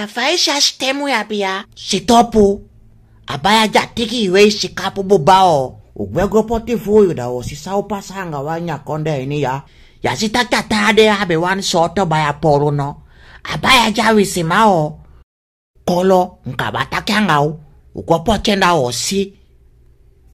Rafa'isha shtemu ya bia sitopu abaya jatiki iwe shikapu bubao ugwego potifu uyu da osisau pasanga wanya konde ini ya yasitakatade abe wan soto baya poruno abaya jawisimao kolo nkabatakangau ugwopochenda osi